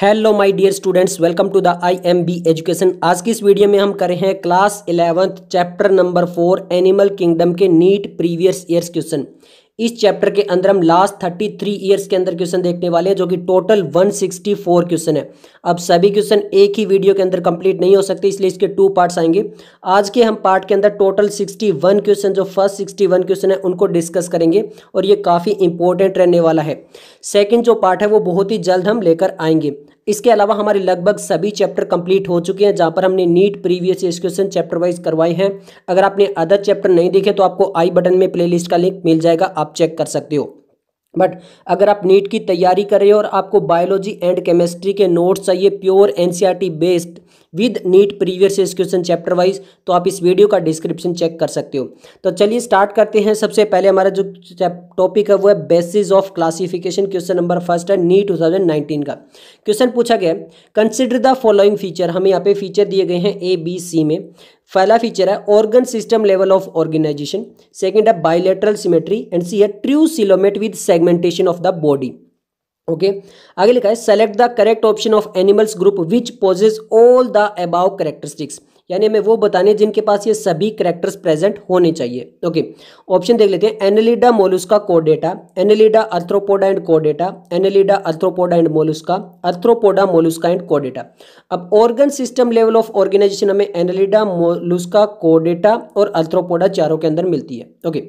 Hello my dear students welcome to the IMB education आज की इस वीडियो में हम कर रहे हैं class eleventh chapter number four animal kingdom के नीट प्रीवियस ईयर्स क्वेश्चन इस चैप्टर के अंदर हम लास्ट थर्टी थ्री ईयर्स के अंदर क्वेश्चन देखने वाले हैं जो कि total one sixty four question है अब सभी क्वेश्चन एक ही वीडियो के अंदर कंप्लीट नहीं हो सकते इसलिए इसके टू पार्ट्स आएंगे आज के हम पार्ट के अंदर टोटल सिक्सटी वन क्वेश्चन जो फर्स्ट सिक्सटी वन क्वेश्चन है उनको डिस्कस करेंगे और ये काफ़ी इंपॉर्टेंट रहने वाला है सेकेंड जो पार्ट है वो बहुत ही जल्द हम लेकर आएंगे इसके अलावा हमारे लगभग सभी चैप्टर कंप्लीट हो चुके हैं जहां पर हमने NEET previous question chapter wise करवाए हैं अगर आपने अदर चैप्टर नहीं देखे तो आपको आई बटन में प्लेलिस्ट का लिंक मिल जाएगा आप चेक कर सकते हो बट अगर आप नीट की तैयारी कर रहे हो और आपको बायोलॉजी एंड केमिस्ट्री के नोट्स चाहिए pure NCERT based with NEET previous question chapter wise तो आप इस वीडियो का डिस्क्रिप्शन चेक कर सकते हो तो चलिए स्टार्ट करते हैं सबसे पहले हमारा जो टॉपिक है वो है basis of classification question number first है नीट टू का क्वेश्चन पूछा गया कंसिडर द फॉलोइंग फीचर हमें यहाँ पे फीचर दिए गए हैं ए बी सी में पहला फीचर है organ system level of organisation second है बायोलेट्रल सिमेट्री एंड सी है true coelomate with segmentation of the body okay okay. आगे लिखा है select the correct option of animals group which possess all the above characteristics यानी हमें वो बताने जिनके पास ये सभी करेक्टर्स प्रेजेंट होने चाहिए ओके okay. ऑप्शन देख लेते हैं Annelida Mollusca कोडेटा Annelida Arthropoda and कोडेटा Annelida Arthropoda and Mollusca Arthropoda Mollusca and कोडेटा अब organ system level of organisation हमें एनलिडा मोलुस्का कोडेटा और अर्थ्रोपोडा चारों के अंदर मिलती है ओके okay.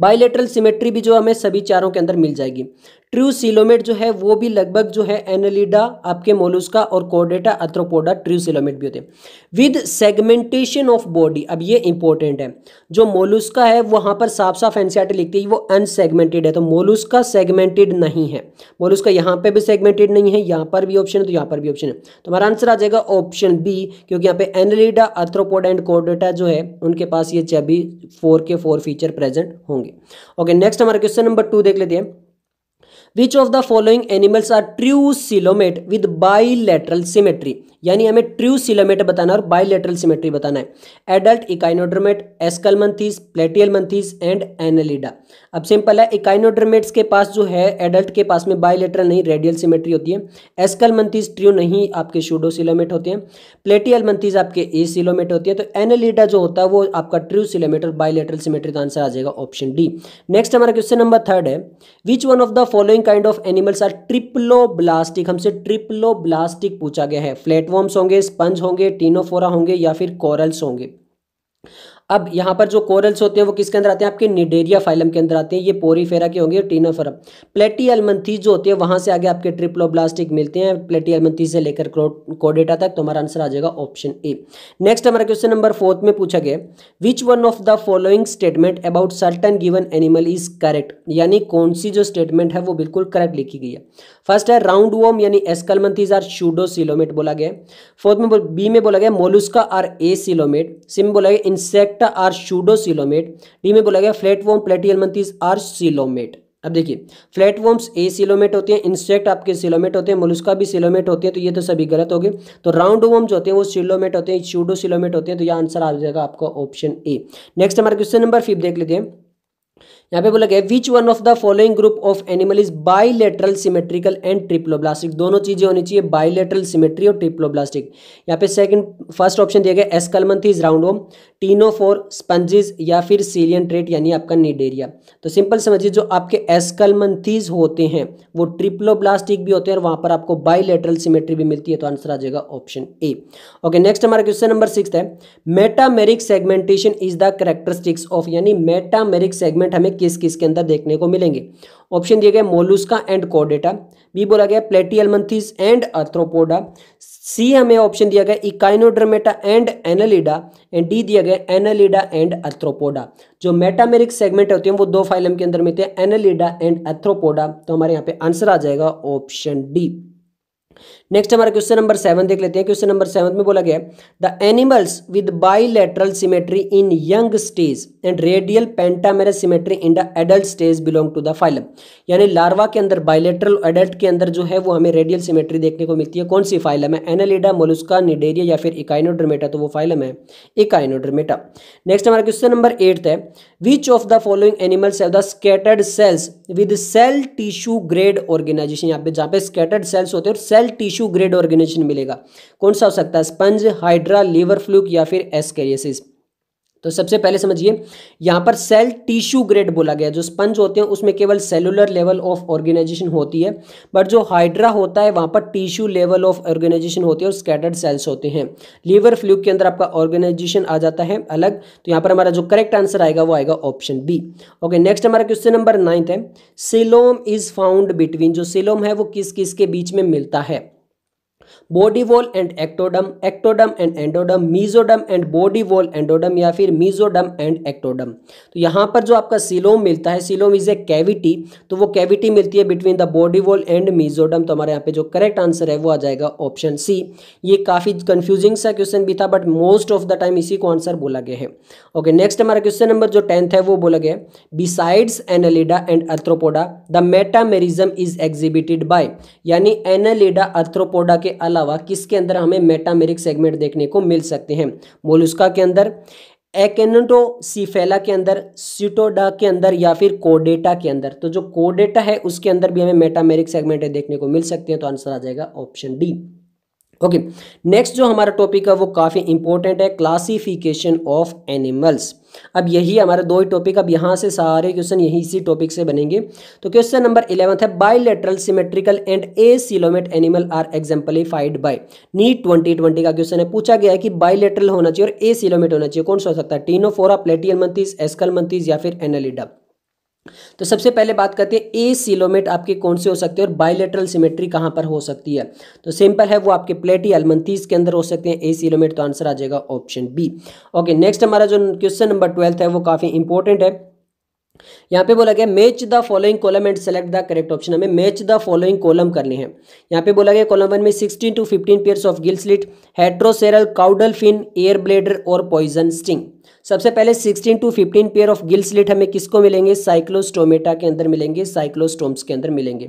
बाइलेटरल सिमेट्री भी जो हमें सभी चारों के अंदर मिल जाएगी ट्रू सिलोमेट जो है वो भी लगभग जो है एनलिडा आपके मोलुस्का और कोडेटा अथ्रोपोडा ट्रू सिलोमेट भी होते हैं विद सेगमेंटेशन ऑफ बॉडी अब ये इंपॉर्टेंट है जो मोलुस्का है वहां पर साफ साफ एनसीआर लिखती है वो अनसेगमेंटेड है तो मोलुस्का सेगमेंटेड नहीं है मोलुस्का यहाँ पे भी सेगमेंटेड नहीं है यहाँ पर भी ऑप्शन है तो यहाँ पर भी ऑप्शन है तो हमारा आंसर आ जाएगा ऑप्शन बी क्योंकि यहाँ पे एनलिडा अथ्रोपोडा एंड कोडेटा जो है उनके पास ये चबी फोर के फोर फीचर प्रेजेंट होंगे ओके नेक्स्ट हमारा क्वेश्चन नंबर टू देख लेते हैं which of the following animals are true coelomate with bilateral symmetry यानी हमें ट्रू सिलोमेट बताना और बाईलेटरल सिमेट्री बताना है adult echinoderm platyhelminthes and annelida अब सिंपल है इकाइनोड्रोमेट्स के पास जो है एडल्ट के पास में बाईलेटरल नहीं रेडियल सिमेट्री होती है मंथीज ट्रू नहीं आपके शूडो सिलोमेट होते हैं प्लेटियल मंथीज आपके ए सिलोमेट होती है तो एनलिडा जो होता है वो आपका ट्रू सिलोमेट और बाईलेटरल सिमेट्री का आंसर आ जाएगा ऑप्शन डी नेक्स्ट हमारा क्वेश्चन नंबर थर्ड है which one of the following following kind of animals are blastic हमसे ट्रिपलो ब्लास्टिक पूछा गया है फ्लैटवॉर्म्स होंगे स्पंज होंगे टीनोफोरा होंगे या फिर कॉरल्स होंगे अब यहाँ पर जो कोरल्स होते हैं वो किसके अंदर आते हैं आपके निडेरिया फाइलम के अंदर आते हैं ये पोरीफेरा के होंगे और प्लेटी प्लेटीएलमंथीज जो होते हैं वहाँ से आगे आपके ट्रिप्लोब्लास्टिक मिलते हैं प्लेटीएलमंथीज से लेकर कोडेटा तक तो हमारा आंसर आ जाएगा ऑप्शन ए नेक्स्ट हमारा क्वेश्चन नंबर फोर्थ में पूछा गया which one of the following statement about certain given animal is correct यानी कौन सी जो स्टेटमेंट है वो बिल्कुल करेक्ट लिखी गई है फर्स्ट है राउंड वोम यानी एस्कलमंथीज आर शूडो सिलोमेट बोला गया फोर्थ में बी में बोला गया Mollusca are acoelomate C में बोला गया insect are pseudocoelomate D में बोला गया flat worm Platyhelminthes are coelomate अब देखिए फ्लैट वोम्स ए सिलोमेट होते हैं इंसेक्ट आपके सिलोमेट होते हैं मोलुस्का भी सिलोमेट होते हैं तो ये तो सभी गलत हो गए तो राउंड वॉर्म जो होते हैं वो सिलोमेट होते हैं शूडो सिलोमेट होते हैं तो यह आंसर आ जाएगा आपका ऑप्शन ए नेक्स्ट हमारा क्वेश्चन नंबर फिफ्थ देख लेते हैं यहाँ पे बोला गया which one of the following group of animal is bilateral symmetrical and triploblastic दोनों चीजें होनी चाहिए बाइलेटरल सिमेट्री और ट्रिप्लोब्लास्टिक यहाँ पे सेकंड फर्स्ट ऑप्शन दिया गया होम टीनो फोर स्पंजिस या फिर सीलियन ट्रेट यानी आपका निडेरिया तो सिंपल समझिए जो आपके एस्कलमंथीज होते हैं वो ट्रिप्लोब्लास्टिक भी होते हैं और वहां पर आपको बाइलेटरल सिमेट्री भी मिलती है तो आंसर आ जाएगा ऑप्शन ए ओके नेक्स्ट हमारा क्वेश्चन नंबर सिक्स है metameric segmentation is the characteristics of यानी मेटामेरिक सेगमेंट हमें किस किस के अंदर देखने को मिलेंगे ऑप्शन दिए गए मोलुस्का एंड कोडेटा बी बोला गया प्लेटियलमंथीज एंड अर्थ्रोपोडा सी हमें ऑप्शन दिया गया Echinodermata and Annelida and D दिया गया एनालिडा एंड अर्थ्रोपोडा जो मेटामेरिक सेगमेंट होते हैं वो दो फाइलम के अंदर मिलते हैं एनालिडा एंड अर्थ्रोपोडा तो हमारे यहाँ पे आंसर आ जाएगा ऑप्शन डी नेक्स्ट हमारा क्वेश्चन नंबर सेवन देख लेते हैं क्वेश्चन नंबर सेवन में बोला गया the animals with bilateral symmetry in young stage and radial pentamerous symmetry in the adult stage belong to the phylum यानी लार्वा के अंदर बाइलेटरल एडल्ट के अंदर जो है वो हमें रेडियल सिमेट्री देखने को मिलती है कौन सी फाइलम है एनालिडा मोलुस्का निडेरिया या फिर इकाइनोड्रमेटा तो वो फाइलम है इकाइनोड्रमेटा नेक्स्ट हमारा क्वेश्चन नंबर एट है which of the following animals है scattered cells with cell tissue grade organisation यहाँ पे जहाँ पे स्केटर्ड सेल्स होते हैं और cell tissue tissue grade organisation मिलेगा कौन सा हो सकता है स्पंज हाइड्रा लीवर फ्लूक या फिर एसकेरियसिस तो सबसे पहले समझिए यहाँ पर सेल टिश्यू ग्रेड बोला गया जो स्पंज होते हैं उसमें केवल सेलुलर लेवल ऑफ ऑर्गेनाइजेशन होती है बट जो हाइड्रा होता है वहाँ पर टिश्यू लेवल ऑफ ऑर्गेनाइजेशन होती है और स्कैटर्ड सेल्स होते हैं लीवर फ्लूक के अंदर आपका ऑर्गेनाइजेशन आ जाता है अलग तो यहाँ पर हमारा जो करेक्ट आंसर आएगा वो आएगा ऑप्शन बी ओके नेक्स्ट हमारा क्वेश्चन नंबर नाइन्थ है सिलोम इज फाउंड बिटवीन जो सिलोम है वो किस किस के बीच में मिलता है body wall and ectoderm ectoderm and endoderm mesoderm and body wall endoderm या फिर मीजोडम एंड एक्टोडम तो यहाँ पर जो आपका सिलोम मिलता है सिलोम इज ए कैविटी तो वो कैविटी मिलती है between the body wall and mesoderm तो हमारे यहाँ पे जो करेक्ट आंसर है वो आ जाएगा ऑप्शन सी ये काफ़ी कंफ्यूजिंग सा क्वेश्चन भी था but most of the time इसी को आंसर बोला गया है ओके नेक्स्ट हमारा क्वेश्चन नंबर जो टेंथ है वो बोला गया besides Annelida and Arthropoda the metamerism is exhibited by यानी एनलिडा अर्थ्रोपोडा के अलावा अलावा किसके अंदर हमें मेटामेरिक सेगमेंट देखने को मिल सकते हैं मोलुस्का के अंदर एकेनोटोसीफेला के अंदर सीटोडा के अंदर या फिर कोडेटा के अंदर तो जो कोडेटा है उसके अंदर भी हमें मेटामेरिक सेगमेंट देखने को मिल सकते हैं तो आंसर आ जाएगा ऑप्शन डी ओके नेक्स्ट जो हमारा टॉपिक है वो काफ़ी इंपॉर्टेंट है क्लासिफिकेशन ऑफ एनिमल्स अब यही हमारे दो ही टॉपिक अब यहाँ से सारे क्वेश्चन यही इसी टॉपिक से बनेंगे तो क्वेश्चन नंबर इलेवंथ है bilateral symmetrical and acoelomate animal are exemplified by NEET twenty twenty का क्वेश्चन है पूछा गया है कि बायलेटरल होना चाहिए और ए सिलोमेट होना चाहिए कौन सा हो सकता है टीनोफोरा प्लेटियल मंथीज एस्कल मंथीज या फिर एनलिडा तो सबसे पहले बात करते हैं ए सिलोमेट आपके कौन से हो सकते हैं और बायोलेटरल सिमेट्री कहां पर हो सकती है तो सिंपल है वो आपके प्लेटी अलमंतीस के अंदर हो सकते हैं ए सिलोमेट तो आंसर आ जाएगा ऑप्शन बी ओके नेक्स्ट हमारा जो क्वेश्चन नंबर ट्वेल्थ है वो काफ़ी इंपॉर्टेंट है यहां पे बोला गया match the following column and select the correct option हमें मैच द फॉलोइंग कॉलम करने हैं यहाँ पे बोला गया कॉलम वन में 16 to 15 pairs of gill slit heterocercal caudal fin air bladder और पॉइजन स्टिंग सबसे पहले 16 to 15 pair of gill slit हमें किसको मिलेंगे साइक्लोस्टोमेटा के अंदर मिलेंगे साइक्लोस्टोम्स के अंदर मिलेंगे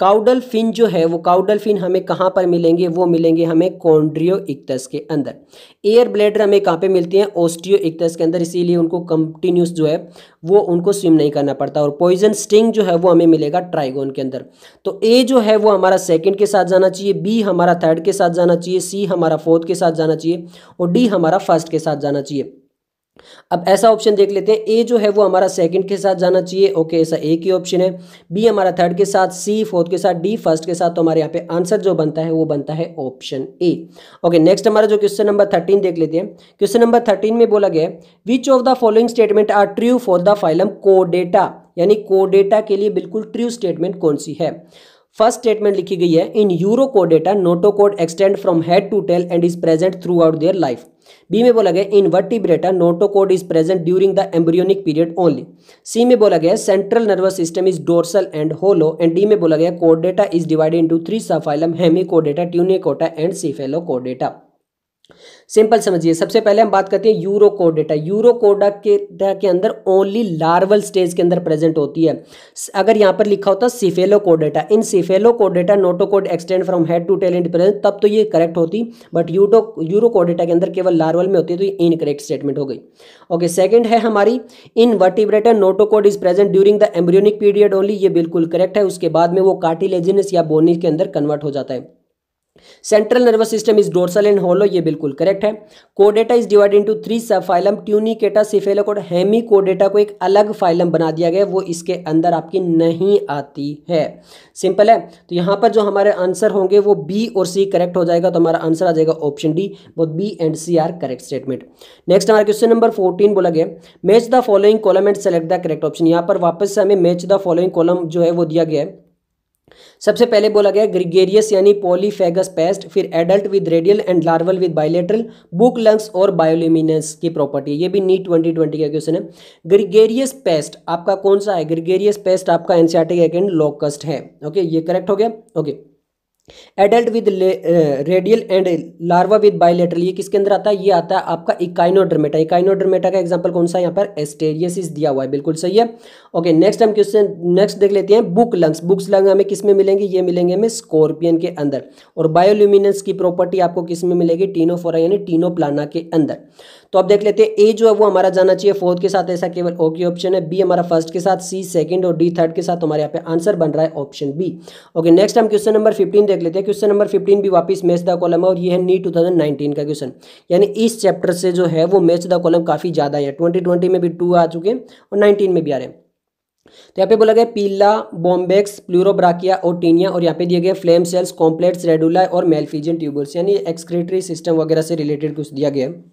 काउडल फिन जो है वो काउडल फिन हमें कहाँ पर मिलेंगे वो मिलेंगे हमें कॉन्ड्रियो इक्तस के अंदर एयर ब्लेडर हमें कहाँ पे मिलती हैं ओस्टियो इक्तस के अंदर इसीलिए उनको कंटिन्यूस जो है वो उनको स्विम नहीं करना पड़ता और पॉइजन स्टिंग जो है वो हमें मिलेगा ट्राइगोन के अंदर तो ए जो है वो हमारा सेकेंड के साथ जाना चाहिए बी हमारा थर्ड के साथ जाना चाहिए सी हमारा फोर्थ के साथ जाना चाहिए और डी हमारा फर्स्ट के साथ जाना चाहिए अब ऐसा ऑप्शन देख लेते हैं ए जो है वो हमारा सेकंड के साथ जाना चाहिए ओके ऐसा ए की ऑप्शन है बी हमारा थर्ड के साथ सी फोर्थ के साथ डी फर्स्ट के साथ तो हमारे यहाँ पे आंसर जो बनता है वो बनता है ऑप्शन ए ओके नेक्स्ट हमारा जो क्वेश्चन नंबर थर्टीन देख लेते हैं क्वेश्चन नंबर थर्टीन में बोला गया which of the following statement are true for the phylum को डेटा यानी को के लिए बिल्कुल ट्रू स्टेटमेंट कौन सी है फर्स्ट स्टेटमेंट लिखी गई है in Urochordata notochord extend from head to tail and is present throughout their life B में बोला गया in Vertebrata notochord is present during the embryonic period only C में बोला गया central nervous system is dorsal and hollow and D में बोला गया कोडेटा is divided into three subphylum Hemichordata Tunicata and Cephalochordata simple समझिए सबसे पहले हम बात करते हैं यूरोकोडेटा यूरोकोडा के के अंदर ओनली लार्वल स्टेज के अंदर प्रेजेंट होती है अगर यहाँ पर लिखा होता तो Cephalochordata in Cephalochordata notochord extend from head to tail end present तब तो ये करेक्ट होती बट यूटो यूरोकोडेटा के अंदर केवल लार्वल में होती है तो ये इनकरेक्ट स्टेटमेंट हो गई ओके सेकेंड है हमारी in Vertebrata notochord is present during the embryonic period only ये बिल्कुल करेक्ट है उसके बाद में वो कार्टिलेजिनस या बोनिस के अंदर कन्वर्ट हो जाता है central nervous system is dorsal and hollow ये बिल्कुल करेक्ट है कोडेटा is divide into three subphylum Tunicata cephalic और हेमी कोडेटा को एक अलग फाइलम बना दिया गया वो इसके अंदर आपकी नहीं आती है सिंपल है तो यहाँ पर जो हमारे आंसर होंगे वो बी और सी करेक्ट हो जाएगा तो हमारा आंसर आ जाएगा option D both B and C are correct statement next हमारा क्वेश्चन नंबर फोर्टीन बोला गया match the following column and select the correct option यहाँ पर वापस से हमें मैच द फॉलोइंग कॉलम जो है वो दिया गया है सबसे पहले बोला गया ग्रिगेरियस यानी पॉलीफेगस पेस्ट फिर adult with radial and larval with bilateral book lungs और बायोलिमिनेंस की प्रॉपर्टी ये भी नीट ट्वेंटी ट्वेंटी का क्वेश्चन है ग्रिगेरियस पेस्ट आपका कौन सा है ग्रिगेरियस पेस्ट आपका एनसीआरटी का लॉकस्ट है ओके ये करेक्ट हो गया okay adult with radial and larva with bilateral ये किसके अंदर आता है ये आता है आपका इकाइनोड्रमेटा इकाइनोड्रमेटा का एग्जांपल कौन सा यहाँ पर एस्टेरियस दिया हुआ है बिल्कुल सही है ओके नेक्स्ट हम क्वेश्चन नेक्स्ट देख लेते हैं बुक लंग्स बुक्स लंग हमें किस में मिलेंगे ये मिलेंगे हमें स्कॉर्पियन के अंदर और बायोल्यूमिनस की प्रॉपर्टी आपको किस में मिलेगी टीनोफोरा यानी टीनो प्लाना के अंदर तो आप देख लेते हैं ए जो है वो हमारा जाना चाहिए फोर्थ के साथ ऐसा केवल ओ की ऑप्शन है बी हमारा फर्स्ट के साथ सी सेकंड और डी थर्ड के साथ हमारे यहाँ पे आंसर बन रहा है ऑप्शन बी ओके नेक्स्ट हम क्वेश्चन नंबर फिफ्टीन देख लेते हैं क्वेश्चन नंबर फिफ्टीन भी वापस मैच द कॉलम है और ये है नी टू का क्वेश्चन यानी इस चैप्टर से जो है वो मैच द कॉलम काफ़ी ज़्यादा है ट्वेंटी में भी टू आ चुके हैं और नाइनटीन में भी आ रहे हैं तो यहाँ पे बोला गया पीला बॉम्बेक्स प्लूरोब्राकिया टीनिया और यहाँ पे दिया गया फ्लेम सेल्स कॉम्प्लेक्स रेडुला और मेलफीजियन ट्यूबर्स यानी एक्सक्रेटरी सिस्टम वगैरह से रिलेटेड कुछ दिया गया है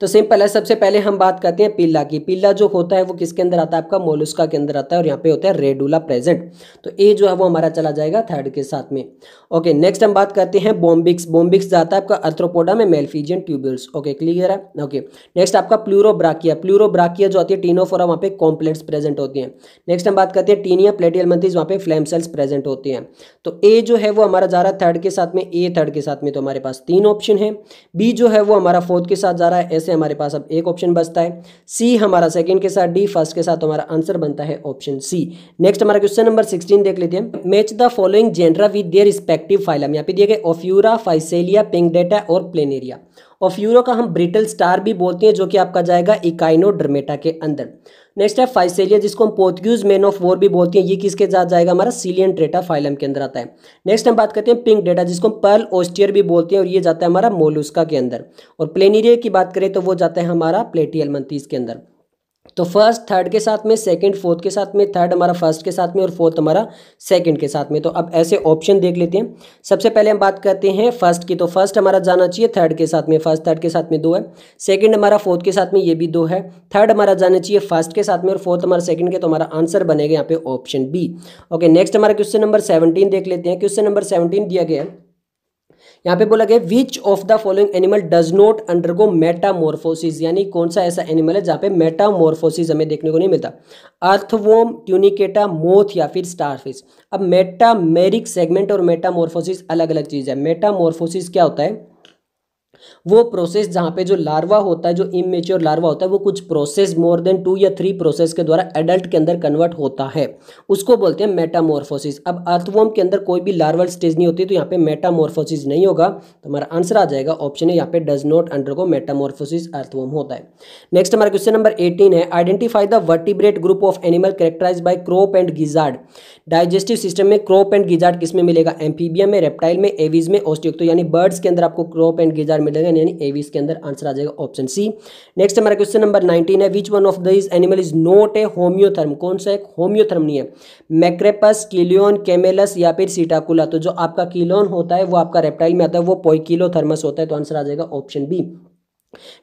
तो सिंपल है सबसे पहले हम बात करते हैं पिल्ला की पिल्ला जो होता है वो किसके अंदर आता है आपका मोलुस्का के अंदर आता है और यहाँ पे होता है रेडुला प्रेजेंट तो ए जो है वो हमारा चला जाएगा थर्ड के साथ में ओके नेक्स्ट हम बात करते हैं बॉम्बिक्स बॉम्बिक्स जाता है आपका अर्थ्रोपोडा में मेलफीजियन ट्यूबल्स ओके क्लियर है ओके नेक्स्ट आपका प्लूरोब्राकिया प्लूरोब्राकिया जो आती है टीनोफोरा वहाँ पे कॉम्प्लेट्स प्रेजेंट होती है नेक्स्ट हम बात करते हैं टीनिया प्लेटियल मंथीज वहाँ पे फ्लेम सेल्स प्रेजेंट होती हैं तो ए जो है वो हमारा जा रहा है थर्ड के साथ में ए थर्ड के साथ में तो हमारे पास तीन ऑप्शन है बी जो है वो हमारा फोर्थ के साथ जा रहा है एस से हमारे पास अब एक ऑप्शन बचता है सी हमारा सेकंड के साथ डी फर्स्ट के साथ हमारा आंसर बनता है ऑप्शन सी नेक्स्ट हमारा क्वेश्चन नंबर सिक्सटीन देख लेते हैं match the following genera with their respective phylum यहाँ पे दिए गए ऑफ्यूरा फाइसेलिया पिंक डेटा और प्लेनेरिया ऑफ्यूरो का हम ब्रिटल स्टार भी बोलते हैं जो कि आपका जाएगा इकाइनो के अंदर नेक्स्ट है फाइसेलिया जिसको हम पोर्तुगीज मैन ऑफ वॉर भी बोलते हैं ये किसके साथ जाएगा हमारा सीलियन ट्रेटा फाइलम के अंदर आता है नेक्स्ट हम बात करते हैं पिंक डेटा जिसको हम पर्ल ओस्टियर भी बोलते हैं और ये जाता है हमारा मोलुस्का के अंदर और प्लेनरिया की बात करें तो वो जाता है हमारा प्लेटियल मंथीज के अंदर तो फर्स्ट थर्ड के साथ में सेकंड फोर्थ के साथ में थर्ड हमारा फर्स्ट के साथ में और फोर्थ हमारा सेकंड के साथ में तो अब ऐसे ऑप्शन देख लेते हैं सबसे पहले हम बात करते हैं फर्स्ट की तो फर्स्ट हमारा जाना चाहिए थर्ड के साथ में फर्स्ट थर्ड के साथ में दो है सेकंड हमारा फोर्थ के साथ में ये भी दो है थर्ड हमारा जाना चाहिए फर्स्ट के साथ में और फोर्थ हमारा सेकंड के तो हमारा आंसर बनेगा यहाँ पे ऑप्शन बी ओके नेक्स्ट हमारा क्वेश्चन नंबर सेवनटीन देख लेते हैं क्वेश्चन नंबर सेवनटीन दिया गया है यहाँ पे बोला गया which of the following animal does not undergo metamorphosis यानी कौन सा ऐसा एनिमल है जहाँ पे मेटामोरफोसिस हमें देखने को नहीं मिलता अर्थवोम ट्यूनिकेटा मोथ या फिर स्टारफिश अब मेटामेरिक सेगमेंट और मेटामोरफोसिस अलग अलग चीज़ है मेटामोर्फोसिस क्या होता है वो प्रोसेस जहाँ पे जो लार्वा होता है जो इमेच्योर लार्वा होता है वो कुछ प्रोसेस मोर देन टू या थ्री प्रोसेस के द्वारा एडल्ट के अंदर कन्वर्ट होता है उसको बोलते हैं मेटामोर्फोसिस अब अर्थवॉर्म के अंदर कोई भी लार्वल स्टेज नहीं होती तो यहाँ पे मेटामोर्फोसिस नहीं होगा तो हमारा आंसर आ जाएगा ऑप्शन है यहाँ पे does not undergo metamorphosis earthworm होता है नेक्स्ट हमारा क्वेश्चन नंबर एटीन है identify the vertebrate group of animal characterize by crop and gizzard digestive system में क्रोप एंड गिजार्ड किसमें मिलेगा एम्फीबिया में रेप्टाइल में एविज में ऑस्टियोक्टो यानी बर्ड्स के अंदर आपको क्रोप एंड गिजार्ड मिलेगा डगन यानी ए इसके अंदर आंसर आ जाएगा ऑप्शन सी नेक्स्ट हमारा क्वेश्चन नंबर नाइनटीन है which one of this animal is not a homeotherm कौन सा एक होम्योथर्म नहीं है मैक्रेपस किलियोन कैमेलस या फिर सीटाकुला तो जो आपका किलोन होता है वो आपका रेप्टाइल में आता है वो पोइकिलोथर्मस होता है तो आंसर आ जाएगा ऑप्शन बी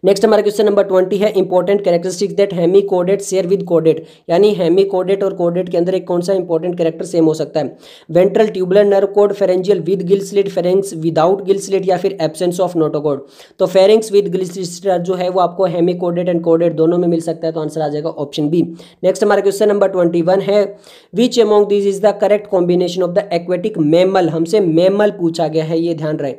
नेक्स्ट हमारा क्वेश्चन नंबर ट्वेंटी है important characteristics that hemichordate share with कोडेट यानी हेमी कोडेट और कोडेट के अंदर एक कौन सा इंपॉर्टेंट कैरेक्टर सेम हो सकता है ventral tubular nerve cord pharyngeal with gill slit without gill या फिर एब्सेंस ऑफ नोटोकोड तो फेरेंस विद गिल जो है वो आपको हेमी कोडेट एंड कोडेट दोनों में मिल सकता है तो आंसर आ जाएगा ऑप्शन बी नेक्स्ट हमारा क्वेश्चन नंबर ट्वेंटी वन है which among this is the correct combination of the aquatic mammal हमसे मेमल पूछा गया है ये ध्यान रहे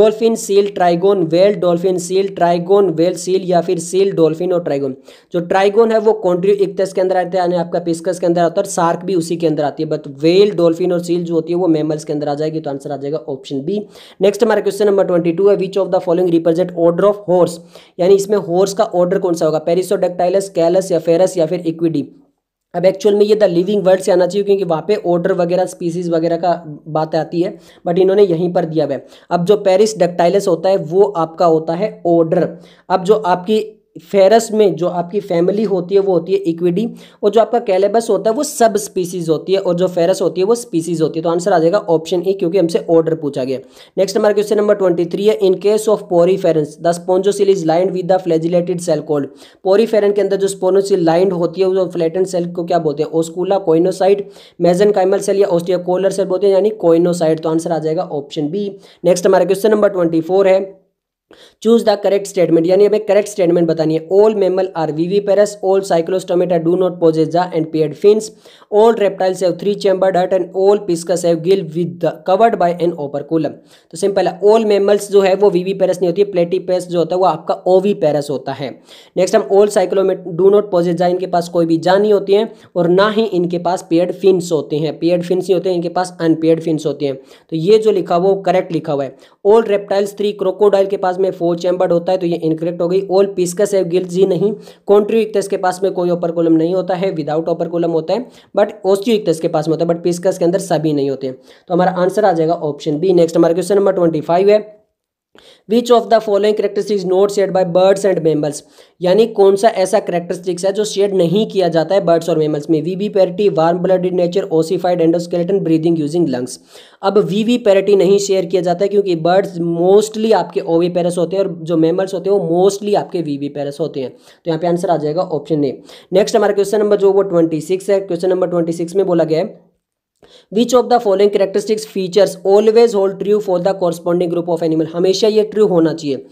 dolphin seal Trygon whale dolphin seal trig Trygon whale seal या फिर सील डॉल्फिन और ट्राइगोन जो ट्राइगोन है वो कॉन्ट्री इक्टस के अंदर आते हैं आपका पिस्कस के अंदर आता है और सार्क भी उसी के अंदर आती है बट वेल डॉल्फिन और सील जो होती है वो मेमल्स के अंदर आ जाएगी तो आंसर आ जाएगा ऑप्शन बी नेक्स्ट हमारा क्वेश्चन नंबर ट्वेंटी है which of the following represent order of horse यानी इसमें हॉर्स का ऑर्डर कौन सा होगा पेरिसोडक्टाइलस कैलस या फेरस या फिर इक्विडी अब एक्चुअल में ये द लिविंग वर्ड से आना चाहिए क्योंकि वहाँ पे ऑर्डर वगैरह स्पीसीज वगैरह का बात आती है बट इन्होंने यहीं पर दिया हुआ है अब जो पेरिस डक्टाइलस होता है वो आपका होता है ऑर्डर अब जो आपकी फेरस में जो आपकी फैमिली होती है वो होती है इक्विडी और जो आपका कैलेबस होता है वो सब स्पीसीज होती है और जो फेरस होती है वो स्पीसीज होती है तो आंसर आ जाएगा ऑप्शन ए क्योंकि हमसे ऑर्डर पूछा गया नेक्स्ट हमारा क्वेश्चन नंबर ट्वेंटी थ्री है in case of poriferans the spongocoel is lined with the flagellated cell called poriferan के अंदर जो स्पोनोसिल लाइंड होती है वो फ्लैटन सेल को क्या बोलते हैं ओस्कूला कोइनोसाइड मेजन काइमल सेल या ऑस्टिया कोलर सेल बोलते हैं यानी कोइनोसाइड तो आंसर आ जाएगा ऑप्शन बी नेक्स्ट हमारा क्वेश्चन नंबर ट्वेंटी है चूज द करेक्ट स्टेटमेंट यानी हमें करेक्ट स्टेटमेंट बतानी है all mammal are viviparous all Cyclostomata do not possess the and paired fins all reptiles have three chamber heart and all Pisces have gill with the covered by an operculum तो simple है all mammals जो है वो वीवी viviparous नहीं होती है प्लेटी पेरस जो होता है वो आपका ओवी पेरस होता है नेक्स्ट हम all Cyclostomata do not possess the इनके पास कोई भी जा नहीं होती है और ना ही इनके पास पेड फिन्स होते हैं पेड फिन्स नहीं होते हैं इनके पास अनपेड फिन्स होते हैं तो ये जो लिखा हुआ वो करेक्ट लिखा हुआ है ऑल रेप्टाइल्स थ्री क्रोकोडाइल के पास में फोर चैम्बर्ड होता है तो ये इनकरेक्ट हो गई ऑल पीसकस है गिल्स जी नहीं कॉन्ट्रीक्टस के पास में कोई ऑपर कोलम नहीं होता है विदाउट ऑपर कोलम होता है बट ओस्टिक्टस के पास में होता है बट पीसकस के अंदर सभी नहीं होते तो हमारा आंसर आ जाएगा ऑप्शन बी नेक्स्ट हमारा क्वेश्चन नंबर ट्वेंटी है which of the following characteristics not share by birds and mammals यानी कौन सा ऐसा करेक्टरिस्टिक्स है जो शेयर नहीं किया जाता है बर्ड्स और मेमल्स में viviparity warm blooded nature ossified endoskeleton breathing using lungs अब वी वी पेरिटी नहीं शेयर किया जाता है क्योंकि बर्ड्स मोस्टली आपके ओवी पेरस होते हैं और जो मेमल्स होते हैं वो मोस्टली आपके वी वी पेरस होते हैं तो यहाँ पे आंसर आ जाएगा ऑप्शन ए नेक्स्ट हमारा क्वेश्चन नंबर जो वो ट्वेंटी सिक्स है क्वेश्चन नंबर ट्वेंटी सिक्स में बोला गया है which of the following characteristics features always hold true for the corresponding group of animal हमेशा ये ट्रू होना चाहिए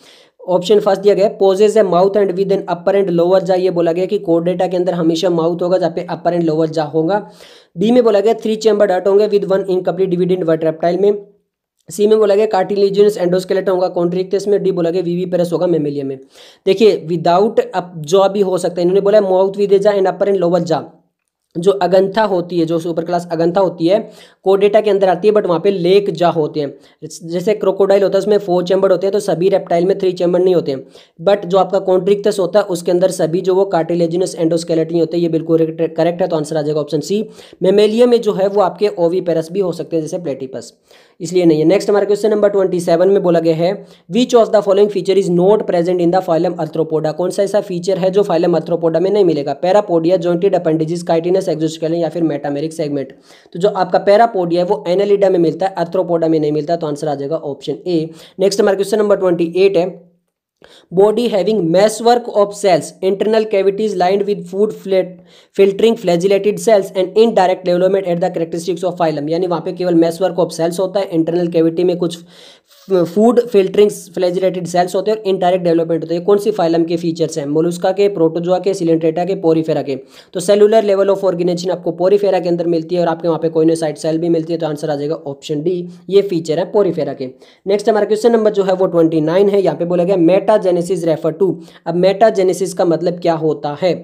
ऑप्शन फर्स्ट दिया गया पोजेज है mouth and with an upper and lower jaw ये बोला गया कि कोड डेटा के अंदर हमेशा माउथ होगा जहाँ पे अपर एंड लोअर जा होगा बी में बोला गया थ्री चैम्बर डाट होंगे with one incomplete dividend wart reptile में सी में बोला गया कार्टिलेजियस एंडोस्केलेट होगा कॉन्ट्रिक्टेस में डी बोला गया वीवी पेरस होगा मेमिलिया में देखिए विदाउट अप जॉ भी हो सकता है इन्होंने बोला mouth with jaw and upper and lower jaw जो अगंथा होती है जो सुपर क्लास अगंथा होती है कोडेटा के अंदर आती है बट वहाँ पे लेक जा होते हैं जैसे क्रोकोडाइल होता है उसमें फोर चैम्बर होते हैं तो सभी रेप्टाइल में थ्री चैम्बर नहीं होते हैं बट जो आपका कॉन्ट्रिक्टस होता है उसके अंदर सभी जो वो कार्टिलेजिनस एंडोस्केलेटिन होते हैं ये बिल्कुल करेक्ट है तो आंसर आ जाएगा ऑप्शन सी मेमेलिया में जो है वो आपके ओवी भी हो सकते हैं जैसे प्लेटिपस इसलिए नहीं है नेक्स्ट हमारे क्वेश्चन नंबर ट्वेंटी सेवन में बोला गया है which of the following feature is not present in the phylum Arthropoda कौन सा ऐसा फीचर है जो फाइलम अर्थ्रोपोडा में नहीं मिलेगा parapodia jointed appendages chitinous serious exoskeleton या फिर मेटामेरिक सेगमेंट तो जो आपका पैरापोडिया है वो एनालिडा में मिलता है अर्थ्रोपोडा में नहीं मिलता तो आंसर आ जाएगा ऑप्शन ए नेक्स्ट हमारा क्वेश्चन नंबर ट्वेंटी एट है body having meshwork of cells internal cavities lined with food flat filtering flagellated cells and indirect development at the characteristics of phylum यानी वहां पे केवल mess meshwork of sales होता है internal cavity में कुछ food filtering फ्लेजरेटेड sales होते हैं और इनडायरेक्ट डेवलपमेंट होते हैं कौन सी फाइलम के फीचर्स हैं मोलुस्का के प्रोटोजोआ के सिलेंट्रेटा के पोरीफेरा के तो सेलुलर लेवल ऑफ ऑर्गेनाइजेशन आपको पोरीफेरा के अंदर मिलती है और आपके वहाँ पे साइड सेल भी मिलती है तो आंसर आ जाएगा ऑप्शन डी ये फीचर है पोरीफेरा के नेक्स्ट हमारा क्वेश्चन नंबर जो है वो ट्वेंटी है यहाँ पे बोला गया मेटाजेनेसिस रेफर टू अब मेटाजेनेसिस का मतलब क्या होता है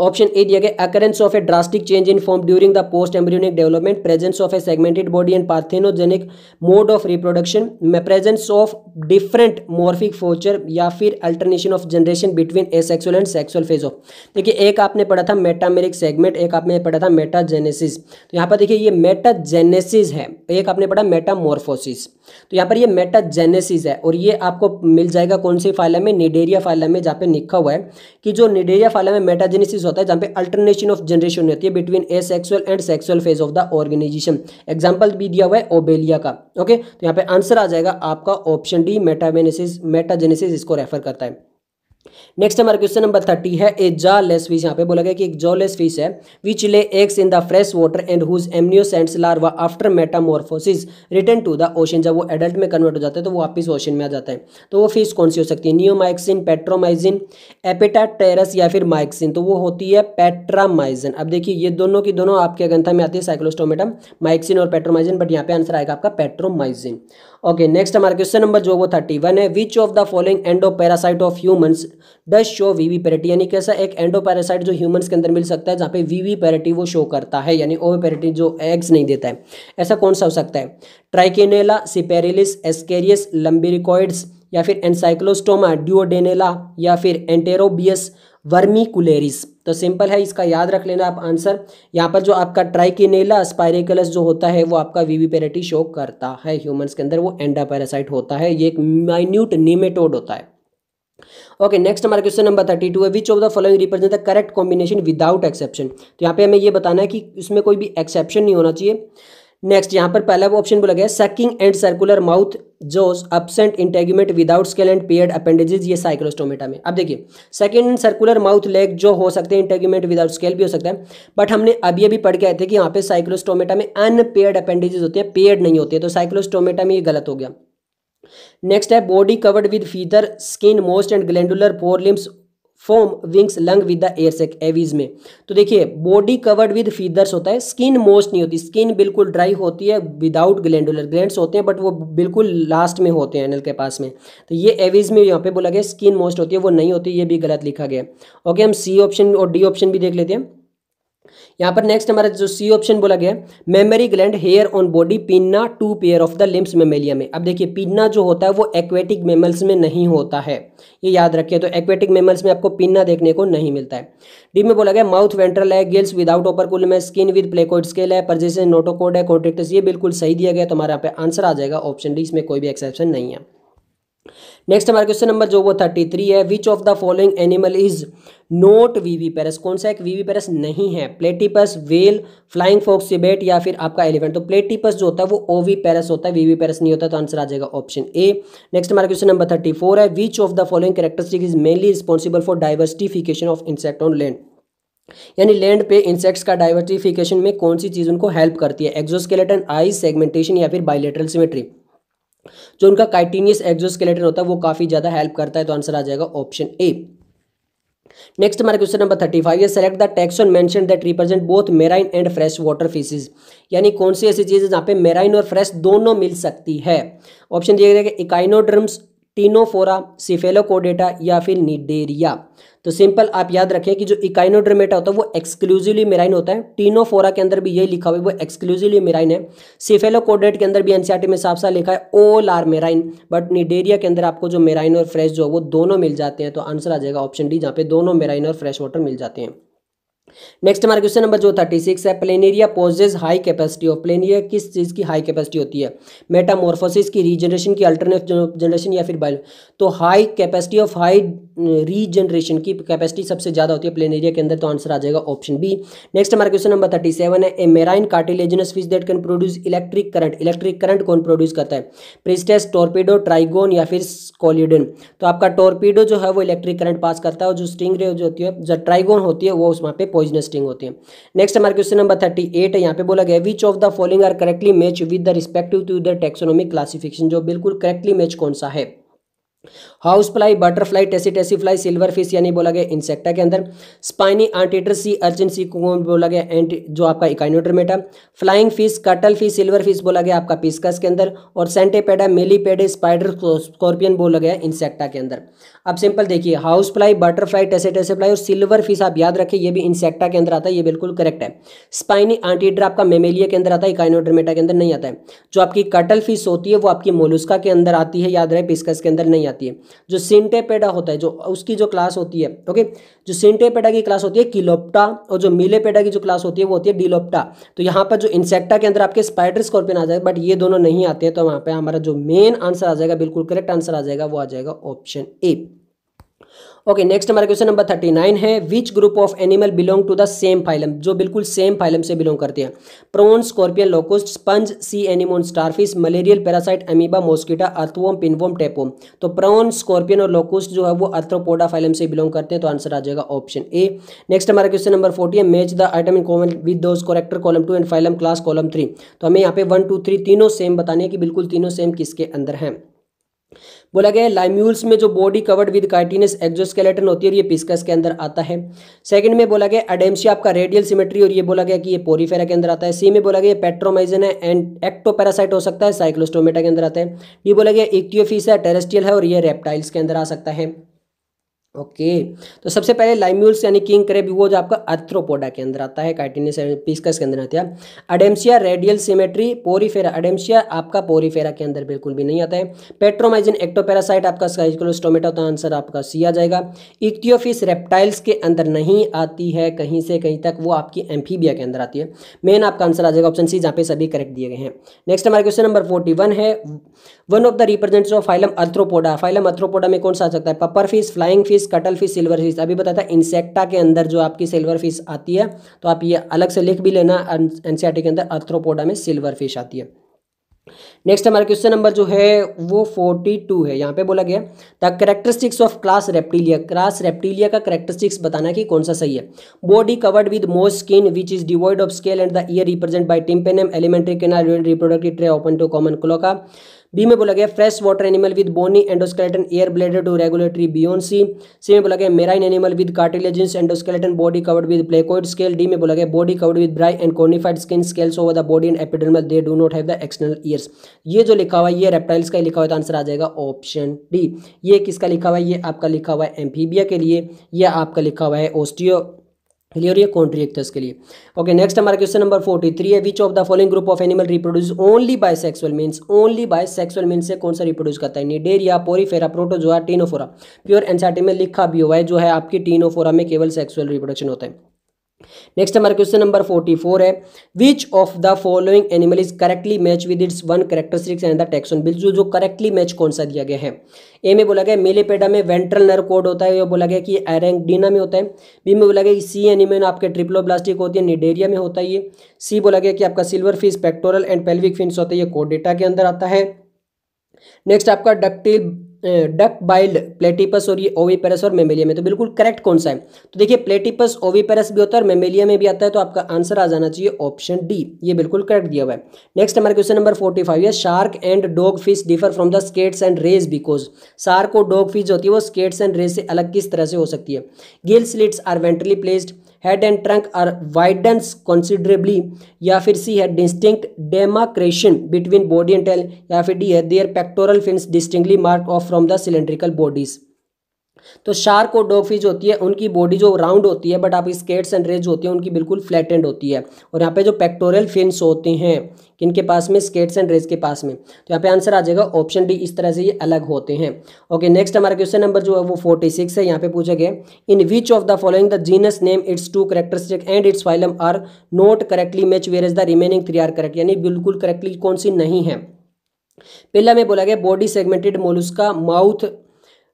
ऑप्शन ए दिया गया occurrence of a drastic change in form during the post embryonic development presence of a segmented body and parthenogenetic mode of reproduction presence of different morphic features या फिर alternation of generation between asexual and sexual phase of देखिए एक आपने पढ़ा था metameric segment एक आपने पढ़ा था मेटाजेनेसिस तो यहाँ पर देखिए ये मेटाजेनेसिस है एक आपने पढ़ा मेटामोर्फोसिस तो यहाँ पर ये मेटाजेनेसिस है और ये आपको मिल जाएगा कौन सी फाइलम में निडेरिया फाइलम में जहाँ पे लिखा हुआ है कि जो निडेरिया फाइलम में मेटाजेनेसिस होता है जहाँ पे अल्टरनेशन ऑफ जनरेशन होती है between asexual and sexual phase of the organisation example भी दिया हुआ है ओबेलिया का ओके तो यहाँ पे आंसर आ जाएगा आपका ऑप्शन डी मेटाजेनेसिस मेटाजेनेसिस इसको रेफर करता है नेक्स्ट हमारा क्वेश्चन नंबर थर्टी है ए जॉलेस लेस फिश यहाँ पे बोला गया कि एक जॉ लेस फिश है which lay eggs in the fresh water and whose ammocoetes larva after metamorphosis return to the ocean जब वो एडल्ट में कन्वर्ट हो जाता है तो वो वापस ओशन में आ जाता है तो वो फिश कौन सी हो सकती है नियोमाइक्सिन पेट्रोमाइजिन एपेटाटेरस या फिर माइक्सिन तो वो होती है पेट्रामाइजिन अब देखिए ये दोनों की दोनों आपके ग्रंथा में आती है साइक्लोस्टोमेटम माइक्सिन और पेट्रोमाइजिन बट यहाँ पे आंसर आएगा आपका पेट्रोमाइजिन ओके नेक्स्ट हमारा क्वेश्चन नंबर जो वो थर्टी वन है which of the following endoparasite of humans does show viviparity यानी कैसा एक एंडो पैरासाइट जो ह्यूमंस के अंदर मिल सकता है जहाँ पे वीवी पेरेटी वो शो करता है यानी ओवे पेरेटी जो एग्स नहीं देता है ऐसा कौन सा हो सकता है ट्राइकेनेला सिपेरिलिस एस्केरियस लंबिरिकॉइड्स या फिर एनसाइक्लोस्टोमा ड्यूओडेनेला या फिर एंटेरोबियस वर्मिकुलेरिस तो सिंपल है इसका याद रख लेना आप आंसर यहाँ पर जो आपका ट्राइकिनेला स्पायरिकलस जो होता है वो आपका वीवी पेरेटी शो करता है ह्यूमंस के अंदर वो एंडा पैरासाइट होता है ये एक माइन्यूट नीमेटोड होता है ओके नेक्स्ट हमारा क्वेश्चन नंबर थर्टी टू है which of the following represent the correct combination without exception तो यहाँ पे हमें ये बताना है कि इसमें कोई भी एक्सेप्शन नहीं होना चाहिए नेक्स्ट यहाँ पर पहला ऑप्शन बोला गया sucking and circular mouth jaws absent integument without scale and paired appendages ये साइक्रोस्टोमेटा में अब देखिए second and circular mouth leg जो हो सकते हैं इंटेग्यूमेंट विदाउट स्केल भी हो सकता है बट हमने अभी अभी पढ़ के आए थे कि यहाँ पे साइक्रोस्टोमेटा में अनपेयर्ड अपेंडेजेज होते हैं पेयर्ड नहीं होते तो साइक्रोस्टोमेटा में ये गलत हो गया नेक्स्ट है body covered with feather skin moist and glandular forelimbs form wings lung with the air sac Aves में तो देखिए बॉडी कवर्ड विद फीदर्स होता है स्किन मोस्ट नहीं होती स्किन बिल्कुल ड्राई होती है विदाउट ग्लैंडुलर ग्लैंड्स होते हैं बट वो बिल्कुल लास्ट में होते हैं एनल के पास में तो ये एवीज में यहाँ पे बोला गया स्किन मोस्ट होती है वो नहीं होती ये भी गलत लिखा गया ओके हम सी ऑप्शन और डी ऑप्शन भी देख लेते हैं यहाँ पर नेक्स्ट हमारा जो सी ऑप्शन बोला गया mammary gland hair on body pinna two pair of the limbs Mammalia में अब देखिए पिन्ना जो होता है वो एक्वेटिक मेमल्स में नहीं होता है ये याद रखिए तो एक्वेटिक मेमल्स में आपको पिन्ना देखने को नहीं मिलता है डी में बोला गया माउथ वेंट्रल है गिल्स विदाउट ओपरकुल में स्किन विद प्लेकोइड स्केल है परजेशन नोटोकोड है कॉन्ट्रेक्टस ये बिल्कुल सही दिया गया तो हमारे यहाँ पे आंसर आ जाएगा ऑप्शन डी इसमें कोई भी एक्सेप्शन नहीं है नेक्स्ट हमारा क्वेश्चन नंबर जो वो थर्टी थ्री है which of the following animal is not viviparous कौन सा एक वीवी पेरस नहीं है platypus whale flying fox bat या फिर आपका एलिफेंट तो प्लेटिपस जो होता है वो ओवी पेरस होता है वीवी पेरस नहीं होता तो आंसर आ जाएगा ऑप्शन ए नेक्स्ट हमारा क्वेश्चन नंबर थर्टी फोर है which of the following characteristic is mainly responsible for diversification of insect on land यानी लैंड पे इंसेक्ट्स का डाइवर्सिफिकेशन में कौन सी चीज़ उनको हेल्प करती है एक्जोस्केलेटन आई सेगमेंटेशन या फिर बायोलेटरल सिमेट्री जो उनका काइटीनियस एक्जोस्केलेटन होता है वो काफ़ी ज़्यादा हेल्प करता है तो आंसर आ जाएगा ऑप्शन ए नेक्स्ट हमारा क्वेश्चन नंबर थर्टी फाइव ये select the taxon mention that represent both marine and fresh water fishes यानी कौन सी ऐसी चीज़ है जहाँ पे मेराइन और फ्रेश दोनों मिल सकती है ऑप्शन दिया गया इकाइनोड्रम्स टीनोफोरा सिफेलोकोडेटा या फिर निडेरिया तो सिंपल आप याद रखें कि जो इकाइनोड्रमेटा होता है वो एक्सक्लूसिवली मेराइन होता है टीनोफोरा के अंदर भी यही लिखा हुआ है वो एक्सक्लूसिवली मेराइन है सिफेलोकोडेट के अंदर भी एनसीआरटी में साफ साफ लिखा है ओल आर मेराइन बट निडेरिया के अंदर आपको जो मेराइन और फ्रेश जो है वो दोनों मिल जाते हैं तो आंसर आ जाएगा ऑप्शन डी जहाँ पे दोनों मेराइन और फ्रेश वाटर मिल जाते हैं नेक्स्ट हमारा क्वेश्चन नंबर जो थर्टी सिक्स है Planaria possesses high capacity of Planaria किस चीज़ की हाई कैपेसिटी होती है मेटामोरफोसिस की रीजनरेशन की अल्टरनेट जनरेशन या फिर बायो तो high capacity of high regeneration की कैपेसिटी सबसे ज़्यादा होती है प्लेन एरिया के अंदर तो आंसर आ जाएगा ऑप्शन बी नेक्स्ट हमारा क्वेश्चन नंबर थर्टी सेवन है a marine cartilaginous fish that can produce electric current electric current कौन प्रोड्यूस करता है प्रिस्टेस टोरपीडो ट्राइगोन या फिर कॉलिडन तो आपका टोरपीडो जो है वो इलेक्ट्रिक करंट पास करता है और जो स्टिंग रे जो होती है जो ट्राइगोन होती है वो उस वहाँ पे पॉइजनस स्टिंग होती है नेक्स्ट हमारा क्वेश्चन नंबर थर्टी एट है यहाँ पे बोला गया which of the following are correctly match with the respective to the taxonomic classification जो बिल्कुल करेक्टली मैच कौन सा है house fly butterfly tsetse tsetse fly silver fish यानी बोला गया इंसेक्टा के अंदर स्पाइनी आंटीटर सी अर्जन सी को बोला गया एंट जो आपका Echinodermata flying fish cuttle fish silver fish बोला गया आपका पिस्कस के अंदर और सेंटेपेडा मेलीपेडे स्पाइडर स्कॉर्पियन बोला गया इंसेक्टा के अंदर अब सिंपल देखिए house fly butterfly tsetse tsetse fly और सिल्वर फिश आप याद रखें ये भी इंसेक्टा के अंदर आता है ये बिल्कुल करेक्ट है स्पाइनी आंटीटर आपका मेमेलिया के अंदर आता है इकाइनोटरमेटा के अंदर नहीं आता है जो आपकी कटल फिश होती है वो आपकी मोलुस्का के अंदर आती है याद रहे पिस्कस के अंदर नहीं आती है जो सिंटेपेडा होता है जो उसकी जो क्लास होती है ओके जो सिंटेपेडा की क्लास होती है किलोप्टा और जो मिलेपेडा की जो क्लास होती है वो होती है डिलोप्टा तो यहाँ पर जो इंसेक्टा के अंदर आपके स्पाइडर स्कॉर्पियन आ जाएगा बट ये दोनों नहीं आते हैं तो वहाँ पर हमारा जो मेन आंसर आ जाएगा बिल्कुल करेक्ट आंसर आ जाएगा वो आ जाएगा ऑप्शन ए ओके नेक्स्ट हमारा क्वेश्चन नंबर थर्टी नाइन है which group of animal belong to the same phylum जो बिल्कुल सेम फाइलम से बिलोंग करते हैं prawn scorpion locust sponge sea anemone starfish malarial parasite amoeba mosquito earthworm pinworm tapeworm तो prawn scorpion और locust जो है वो अर्थ्रोपोडा फाइलम से बिलोंग करते हैं तो आंसर आ जाएगा ऑप्शन ए नेक्स्ट हमारा क्वेश्चन नंबर फोर्टी है match the item in common with those character column two and phylum class column three तो हमें यहाँ पे वन टू थ्री तीनों सेम बताने की बिल्कुल तीनों सेम किसके अंदर हैं बोला गया लाइम्यूल्स में जो body covered with chitinous exoskeleton होती है और ये पिस्कस के अंदर आता है सेकंड में बोला गया एडेमसी आपका रेडियल सिमेट्री और ये बोला गया कि ये पोरीफेरा के अंदर आता है सी में बोला गया पेट्रोमाइजन है एंड एक्टोपेरासाइट हो सकता है साइक्लोस्टोमेटा के अंदर आता है ये बोला गया इक्टियोफिस है टेरेस्टियल है और ये रेप्टाइल्स के अंदर आ सकता है ओके तो सबसे पहले लाइम्यूल्स यानी किंग क्रेब वो जो आपका अर्थ्रोपोडा के अंदर आता है काइटिनिस पीसकस के अंदर आता है Adamsia radial symmetry Porifera Adamsia आपका पोरीफेरा के अंदर बिल्कुल भी नहीं आता है पेट्रोमाइजिन एक्टोपेरासाइट आपका स्काइकोलोस्टोमेटा तो आंसर आपका सी आ जाएगा इक्टियोफिस रेप्टाइल्स के अंदर नहीं आती है कहीं से कहीं तक वो आपकी एम्फीबिया के अंदर आती है मेन आपका आंसर आ जाएगा ऑप्शन सी जहाँ पे सभी करेक्ट दिए गए हैं नेक्स्ट हमारे क्वेश्चन नंबर फोर्टी है one of the representative of phylum Arthropoda phylum Arthropoda में कौन सा आ सकता है puffer fish flying fish cuttle fish silver fish अभी बताया था इंसेक्टा के अंदर जो आपकी सिल्वर फिश आती है तो आप ये अलग से लिख भी लेना एनसीआरटी के अंदर अर्थ्रोपोडा में सिल्वर फिश आती है नेक्स्ट हमारा क्वेश्चन नंबर जो है वो फोर्टी टू है यहाँ पे बोला गया the characteristics of class Reptilia class Reptilia का करेक्टरिस्टिक्स बताना कि कौन सा सही है body covered with moist skin which is devoid of scale and the ear represent by tympanum alimentary canal reproductive tract open to common cloaca B में बोला गया fresh water animal with bony endoskeleton air bladder to regulatory buoyancy C में बोला गया marine animal with cartilaginous endoskeleton body covered with placoid scale D में बोला गया body covered with dry and cornified skin scales over the body and epidermal they do not have the external ears ये जो लिखा हुआ है ये reptiles का लिखा हुआ आंसर तो आ जाएगा ऑप्शन डी ये किसका लिखा हुआ है ये आपका लिखा हुआ है एम्फीबिया के लिए यह आपका लिखा हुआ है ओस्टियो क्लियर ये कॉन्ट्रिएक्टर्स के लिए ओके नेक्स्ट हमारा क्वेश्चन नंबर फोर्टी थ्री है which of the following group of animal reproduce only by sexual means only by sexual means से कौन सा रिप्रोड्यूस करता है निडेरिया पोरीफेरा प्रोटोजोआ टीनोफोरा प्योर एनसाटी में लिखा भी हुआ है जो है आपकी टीनोफोरा में केवल सेक्सुअल रिप्रोडक्शन होता है नेक्स्ट हमारा क्वेश्चन नंबर फोर्टी फोर है which of the following animal is correctly match with its one characteristics and the taxon bill जो जो करेक्टली मैच कौन सा दिया गया है ए में बोला गया मेलेपेडा में वेंट्रल नर कोड होता है ये बोला गया कि एरेंगडीना में होता है बी में बोला गया कि सी एनिमल आपके ट्रिप्लोब्लास्टिक होती है निडेरिया में होता है ये सी बोला गया कि आपका silver fish pectoral and pelvic fins होता है ये कोडेटा के अंदर आता है नेक्स्ट आपका डक्टिल डक बाइल प्लेटिपस और ये ओवीपेरस और मेमेलिया में तो बिल्कुल करेक्ट कौन सा है तो देखिए प्लेटिपस ओवीपेरस भी होता है और मेमेलिया में भी आता है तो आपका आंसर आ जाना चाहिए ऑप्शन डी ये बिल्कुल करेक्ट दिया हुआ है नेक्स्ट हमारा क्वेश्चन नंबर फोर्टी फाइव है shark and dog fish differ from the skates and rays because shark और डॉग फिश होती है वो स्केट्स एंड रेज से अलग किस तरह से हो सकती है gill slits are ventrally placed head and trunk are widened considerably या फिर सी है distinct demarcation between body and tail या फिर D their pectoral fins distinctly marked off from the cylindrical bodies तो शार्क और डॉग होती है उनकी बॉडी जो राउंड होती है बट आप स्केट्स एंड रेज होती है उनकी बिल्कुल फ्लैटेंड होती है और यहाँ पे जो पेक्टोरियल फिन्स होते हैं किनके पास में स्केट्स एंड रेज के पास में तो यहाँ पे आंसर आ जाएगा ऑप्शन डी इस तरह से ये अलग होते हैं ओके नेक्स्ट हमारा क्वेश्चन नंबर जो है वो फोर्टी सिक्स है यहाँ पे पूछा गया in which of the following the genus name its two characteristic and its phylum are not correctly match where is the remaining three are correct यानी बिल्कुल करेक्टली कौन सी नहीं है पहला में बोला गया body segmented mollusc mouth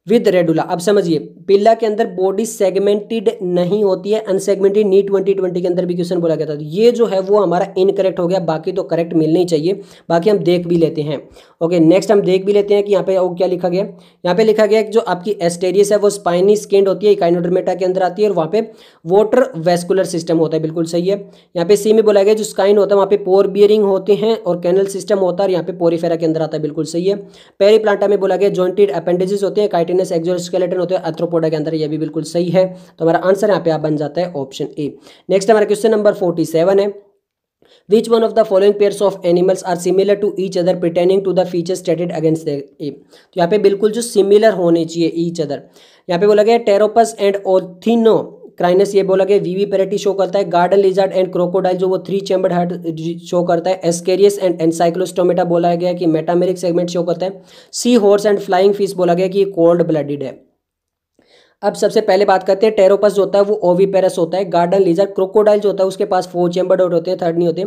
with radula अब समझिए पिल्ला के अंदर बॉडी सेगमेंटेड नहीं होती है अनसेगमेंटेड नी ट्वेंटी ट्वेंटी के अंदर भी क्वेश्चन बोला गया था तो ये जो है वो हमारा इनकरेक्ट हो गया बाकी तो करेक्ट मिलना ही चाहिए बाकी हम देख भी लेते हैं ओके नेक्स्ट हम देख भी लेते हैं कि यहाँ पे वो क्या लिखा गया यहाँ पे लिखा गया जो आपकी एस्टेरियस है वो स्पाइनी स्केंड होती है इकाइनोडर्मेटा के अंदर आती है और वहाँ पे वोटर वेस्कुलर सिस्टम होता है बिल्कुल सही है यहाँ पे सी में बोला गया जो स्काइन होता है वहाँ पे पोर बियरिंग होते हैं और कैनल सिस्टम होता है और यहाँ पे पोरीफेरा के अंदर आता है बिल्कुल सही है पेरी प्लांटा में बोला गया जॉइंटेड अपेंडेजेस होते हैं कार्टिनस एक्जोस्केलेटन होते हैं एथ्रोपोडा के अंदर ये भी बिल्कुल सही है तो हमारा आंसर यहाँ पे आप बन जाता है ऑप्शन ए नेक्स्ट हमारा क्वेश्चन नंबर फोर्टी सेवन है which one of the following pairs of animals are similar to each other pertaining to the features stated against their a तो यहाँ पे बिल्कुल जो सिमिलर होने चाहिए ईच अदर यहाँ पे बोला गया टेरोपस एंड ओथिनो क्राइनस ये बोला गया वीवी पेरेटी शो करता है गार्डन लिजार्ड एंड क्रोकोडाइल जो वो थ्री चैम्बर्ड हार्ट शो करता है एस्केरियस एंड एनसाइक्लोस्टोमेटा बोला गया कि मेटामेरिक सेगमेंट शो करता है sea horse and flying fish बोला गया कि ये कोल्ड ब्लडेड है अब सबसे पहले बात करते हैं टेरोपस जो होता है वो ओवीपेरस होता है गार्डन लीजर क्रोकोडाइल जो होता है उसके पास फोर चैम्बर डॉट होते हैं थर्ड नहीं होते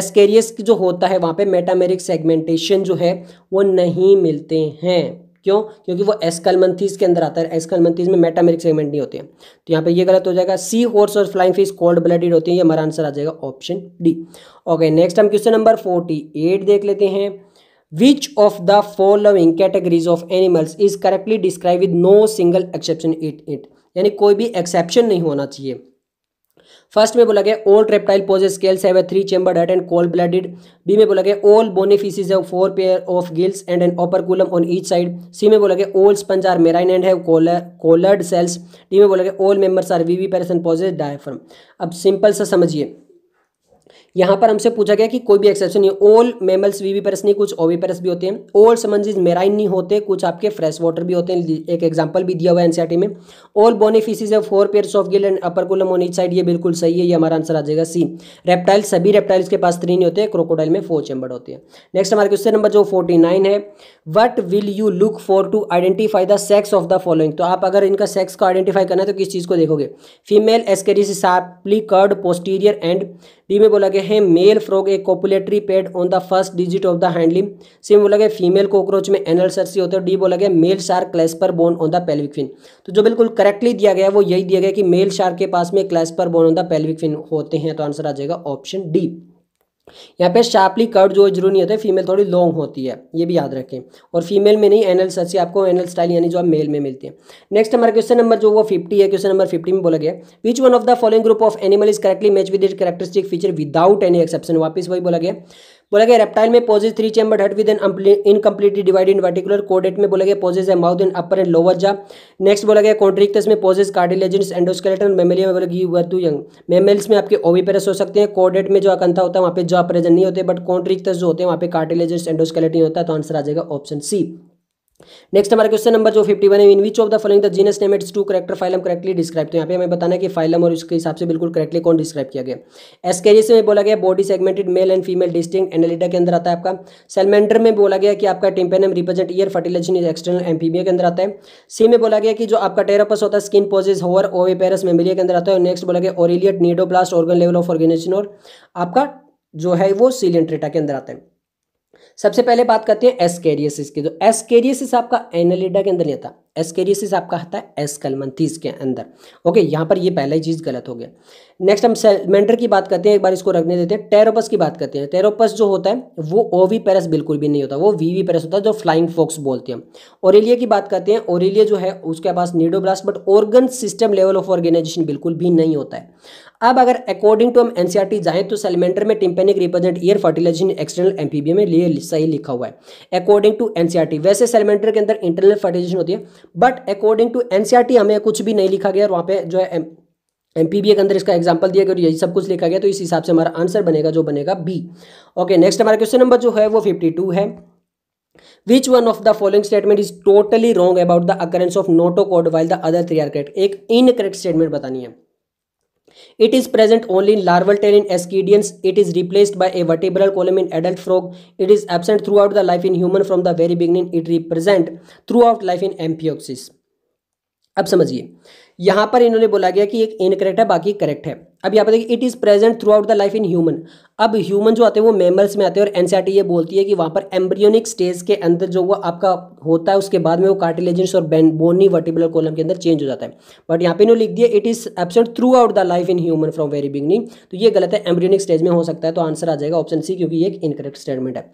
एस्केरियस जो होता है वहाँ पे मेटामेरिक सेगमेंटेशन जो है वो नहीं मिलते हैं क्यों क्योंकि वो एस्कलमंथीज के अंदर आता है एस्कलमंथीज में मेटामेरिक सेगमेंट नहीं होते हैं तो यहाँ पे ये गलत हो जाएगा सी हॉर्स और फ्लाइंग फिश कोल्ड ब्लडेड होती है ये हमारा आंसर आ जाएगा ऑप्शन डी ओके नेक्स्ट हम क्वेश्चन नंबर फोर्टी देख लेते हैं which of the following categories of animals is correctly describe with no single exception it it यानी कोई भी एक्सेप्शन नहीं होना चाहिए फर्स्ट में बोला गया all reptile possess scales have three chamber heart and cold blooded B में बोला गया all bony fish have four pair of gills and an operculum on each side C में बोला गया all sponges are marine and है collared cells D में बोला गया all members are viviparous possesses diaphragm अब सिंपल सा समझिए यहां पर हमसे पूछा गया कि कोई भी एक्सेप्शन नहीं ओल मेमल्स वीवीपेरस नहीं कुछ ओवीपेरस भी होते हैं ओल समंजीज मेराइन नहीं होते कुछ आपके फ्रेश वाटर भी होते हैं एक एग्जाम्पल भी दिया हुआ है एनसीआरटी e में ओल बोनीफिशीज है four pair of gill and operculum on each side ये बिल्कुल सही है ये हमारा आंसर आ जाएगा सी रेप्टाइल सभी रेप्टाइल्स के पास थ्री नहीं होते क्रोकोडाइल में फोर चैम्बर होते हैं नेक्स्ट हमारे क्वेश्चन नंबर जो फोर्टी है what will you look for to identify the sex of the following तो आप अगर इनका सेक्स को आइडेंटिफाई करना है तो किस चीज़ को देखोगे female Ascaris posterior end B में बोला गया हैं male frog a copulatory pad on the first digit of the hand limb C बोला गया फीमेल कॉकरोच में एनल सरसी होता है डी बोला गया male shark clasper bone on the pelvic fin तो जो बिल्कुल करेक्टली दिया गया वो यही दिया गया कि मेल शार्क के पास में clasper bone on the pelvic fin होते हैं तो आंसर आ जाएगा ऑप्शन डी यहाँ पे शार्पली कट जो जरूर नहीं है फीमेल थोड़ी लॉन्ग होती है ये भी याद रखें और फीमेल में नहीं एनल सच आपको एनल स्टाइल यानी जो आप मेल में मिलती है नेक्स्ट हमारा क्वेश्चन नंबर जो वो फिफ्टी है क्वेश्चन नंबर फिफ्टी में बोला गया which one of the following group of animal is correctly match with it characteristic feature without any exception वापस वही बोला गया बोला गया रेप्टाइल में possesses three chamber heart with an incompletely divide in ventricular कोडेट में बोला गया पोजेज है mouth and upper and lower jaw next बोला गया कॉन्ट्रिक्टस में पोजेज कार्डिलेजेंस एंडोस्केलेटन मेमेलिया में बोला गया वर्थ यंग मेमेल्स में आपके ओवीपेरस हो सकते हैं कोडेट में जो अकंथा होता है वहाँ पे जो प्रेजेंट नहीं होते बट कॉन्ट्रिक्टस जो होते हैं वहाँ पे कार्टिलेजेंस एंडोस्केलेटन होता है तो आंसर आ जाएगा ऑप्शन सी नेक्स्ट हमारा क्वेश्चन नंबर जो फिफ्टी वन है in which of the following the genus name its two character phylum correctly describe तो यहाँ पे हमें बताना है कि फाइलम और उसके हिसाब से बिल्कुल करेक्टली कौन डिस्क्राइब किया गया से में बोला गया body segmented male and female distinct Annelida के अंदर आता है आपका सेलमेंडर में बोला गया कि आपका tympanum represent ear fertilization is external amphibia के अंदर आता है सी में बोला गया कि जो आपका टेरापस होता है skin possesses hair Pteropus Mammalia के अंदर आता है और नेक्स्ट बोला गया Aurelia cnidoblast organ level of organization और आपका जो है वो सीलियन के अंदर आता है सबसे पहले बात करते हैं एसकेरियसिस की तो एस्केरियसिस आपका एनालिडा के अंदर नहीं आता एस्केरियसिस आपका आता है एस्कलमंथीस के अंदर ओके यहाँ पर ये पहला ही चीज़ गलत हो गया नेक्स्ट हम सेलमेंडर की बात करते हैं एक बार इसको रखने देते हैं टेरोपस की बात करते हैं टेरोपस जो होता है वो ओवी पेरस बिल्कुल भी नहीं होता वो वीवी पेरस होता है जो फ्लाइंग फोक्स बोलते हैं ओरेलिया की बात करते हैं ओरेलिया जो है उसके पास cnidoblast but organ system level of organization बिल्कुल भी नहीं होता है अब अगर अकॉर्डिंग टू हम एनसीईआरटी e जाएं तो सेलिमेंटर में tympanic represent ear fertilization external amphibia में लिए सही लिखा हुआ है अकॉर्डिंग टू एनसीईआरटी वैसे सेलिमेंटर के अंदर इंटरनल फर्टिलाइजेशन होती है बट अकॉर्डिंग टू एनसीईआरटी हमें कुछ भी नहीं लिखा गया और वहाँ पे जो है एम के अंदर इसका एग्जाम्पल दिया गया और यही सब कुछ लिखा गया तो इस हिसाब से हमारा आंसर बनेगा जो बनेगा बी ओके नेक्स्ट हमारा क्वेश्चन नंबर जो है वो फिफ्टी है Which one of the following statement is totally wrong about the occurrence of notochord while the other three are correct? एक incorrect statement बतानी है It is present only in larval tail in ascidians. It is replaced by a vertebral column in adult frog. It is absent throughout the life in human from the very beginning. It represent throughout life in amphioxus. अब समझिए यहाँ पर इन्होंने बोला गया कि एक incorrect है बाकी करेक्ट है अब यहाँ पर देखिए it is present throughout the life in human अब ह्यूमन जो आते हैं वो मेमल्स में आते हैं और एनसीआर e ये बोलती है कि वहाँ पर एम्ब्रियोनिक स्टेज के अंदर जो वो आपका होता है उसके बाद में वो कार्टिलेजेंस और बोनी वर्टिबुलर कॉलम के अंदर चेंज हो जाता है बट यहाँ पे इन्होंने लिख दिया it is absent throughout the life in human from very beginning तो ये गलत है एम्ब्रियोनिक स्टेज में हो सकता है तो आंसर आ जाएगा ऑप्शन सी क्योंकि एक इनकरेक्ट स्टेटमेंट है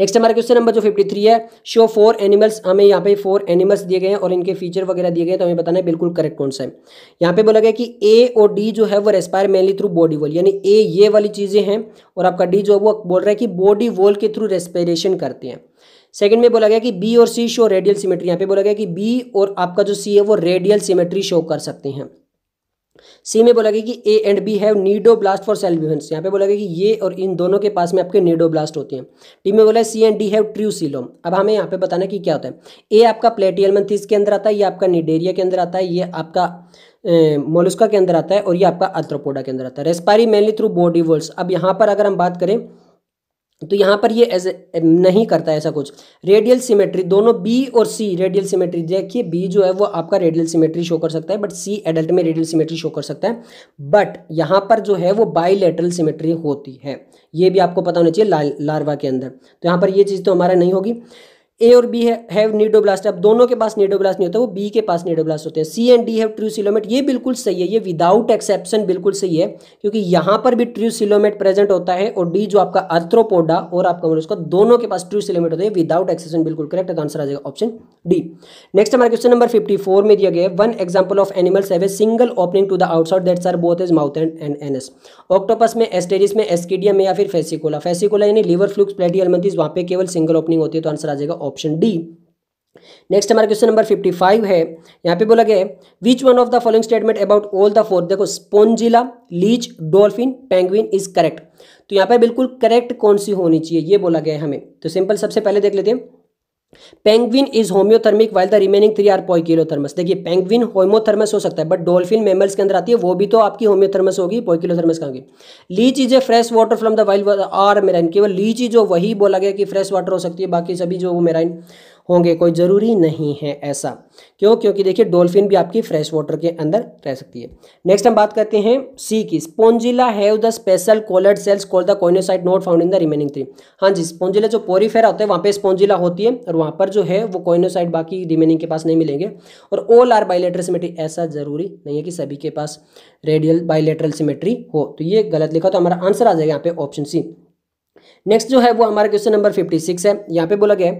नेक्स्ट हमारा क्वेश्चन नंबर जो 53 थ्री है शो फोर एनिमल्स हमें यहाँ पे फोर एनिमल्स दिए गए हैं और इनके फीचर वगैरह दिए गए हैं तो हमें बताना है बिल्कुल करेक्ट कौन सा है यहाँ पे बोला गया कि ए और डी जो है वो respire mainly through body wall यानी ए ये वाली चीज़ें हैं और आपका डी जो है वो बोल रहा है कि बॉडी वॉल के थ्रू रेस्पायरेशन करते हैं सेकंड में बोला गया कि बी और सी शो रेडियल सिमेट्री यहाँ पे बोला गया कि बी और आपका जो सी है वो रेडियल सिमेट्री शो कर सकते हैं सी में बोला गया कि A and B have cnidoblast for self defence यहाँ पे बोला गया कि ये और इन दोनों के पास में आपके नीडो ब्लास्ट होते हैं टी में बोला C and D have true coelom अब हमें यहाँ पे बताना कि क्या होता है ए आपका प्लेटियल मंथिस के अंदर आता है ये आपका निडेरिया के अंदर आता है ये आपका मोलुस्का के अंदर आता है और ये आपका अथ्रोपोडा के अंदर आता है respire mainly through body walls अब यहाँ पर अगर हम बात करें तो यहाँ पर ये एज नहीं करता ऐसा कुछ रेडियल सिमेट्री दोनों बी और सी रेडियल सिमेट्री देखिए बी जो है वो आपका रेडियल सिमेट्री शो कर सकता है बट सी एडल्ट में रेडियल सिमेट्री शो कर सकता है बट यहाँ पर जो है वो बाईलेटरल सिमेट्री होती है ये भी आपको पता होना चाहिए ला, लार्वा के अंदर तो यहाँ पर ये चीज़ तो हमारा नहीं होगी ए और बी हैव नीडोब्लास्ट अब दोनों के पास नीडोब्लास्ट नहीं होता वो बी के पास नीडोब्लास्ट होते हैं C and D have coelomate ये बिल्कुल सही है ये विदाउट एक्सेप्शन बिल्कुल सही है क्योंकि यहाँ पर भी ट्रू सिलोमेट प्रेजेंट होता है और डी जो आपका अर्थ्रोपोडा और आपका मोलस्का दोनों के पास ट्रू सिलोमेट होता है विदाउट एक्सेप्शन बिल्कुल करेक्ट आंसर आ जाएगा ऑप्शन डी नेक्स्ट हमारे क्वेश्चन नंबर फिफ्टी फोर में दिया गया one example of animals have a single opening to the outside that's are both is mouth and anus octopus में Asterias में एस्किडिया में या फिर फेसिकोला फेसिकोला यानी लिवर फ्लूक्स प्लेटियल मंथीज वहाँ पे केवल सिंगल ओपनिंग होती है तो आंसर आ जाएगा ऑप्शन डी नेक्स्ट हमारा क्वेश्चन नंबर 55 है यहाँ पे बोला गया है which one of the following statement about all the four देखो Spongilla leech dolphin penguin is correct तो यहाँ पर बिल्कुल करेक्ट कौन सी होनी चाहिए ये बोला गया है हमें तो सिंपल सबसे पहले देख लेते हैं penguin is homeothermic while the remaining three are poikilothermous देखिए पेंगविन होम्योथर्मस हो सकता है बट डॉल्फिन मेमल्स के अंदर आती है वो भी तो आपकी होम्योथर्मस होगी पोइकिलोथर्मस कहोगी leech is a fresh water from the wild are marine केवल लीच जो वही बोला गया कि फ्रेश वाटर हो सकती है बाकी सभी जो मेराइन होंगे कोई ज़रूरी नहीं है ऐसा क्यों क्योंकि देखिए डॉल्फिन भी आपकी फ्रेश वाटर के अंदर रह सकती है नेक्स्ट हम बात करते हैं सी की Spongilla have the special collared cells call the choanocyte not found in the remaining three हाँ जी स्पोंजिला जो पोरीफेरा होता है वहाँ पे स्पोंजिला होती है और वहाँ पर जो है वो कोइनोसाइट बाकी रिमेनिंग के पास नहीं मिलेंगे और ऑल आर बाइलेटरल सिमेट्री ऐसा ज़रूरी नहीं है कि सभी के पास रेडियल बायोलेटरल सिमेट्री हो तो ये गलत लिखा तो हमारा आंसर आ जाएगा यहाँ पे ऑप्शन सी नेक्स्ट जो है वो हमारा क्वेश्चन नंबर 56 है यहाँ पे बोला गया